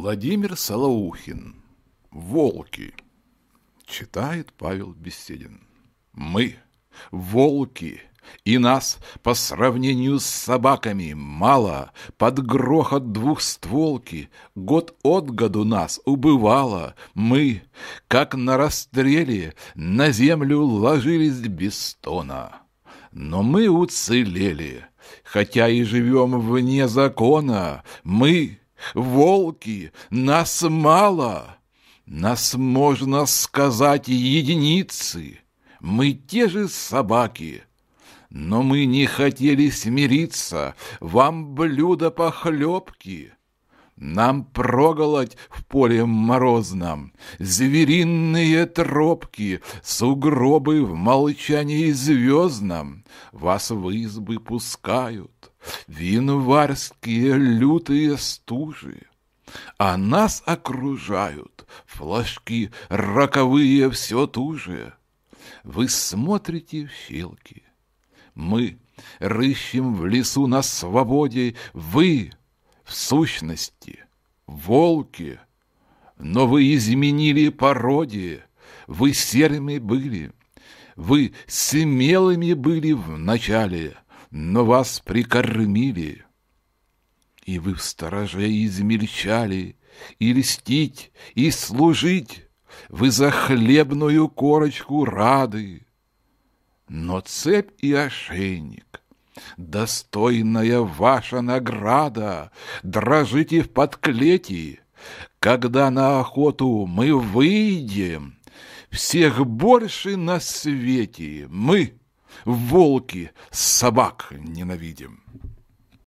Владимир Салаухин. Волки. Читает Павел Беседин. Мы – волки, и нас по сравнению с собаками мало. Под грохот двухстволки год от году нас убывало. Мы, как на расстреле, на землю ложились без стона. Но мы уцелели – хотя и живем вне закона, мы волки, нас мало, нас, можно сказать, единицы, мы те же собаки». Но мы не хотели смириться, вам блюдо похлебки. Нам проголодь в поле морозном, Звериные тропки, Сугробы в молчании звездном Вас в избы пускают, винварские лютые стужи, а нас окружают флажки роковые все туже. Вы смотрите в щелки, мы рыщем в лесу на свободе, вы, в сущности, волки, но вы изменили пародии, вы серыми были, вы смелыми были в начале — но вас прикормили. И вы в стороже измельчали, и льстить, и служить, вы за хлебную корочку рады. Но цепь и ошейник, достойная ваша награда, дрожите в подклете, когда на охоту мы выйдем, всех больше на свете мы — волки собак ненавидим.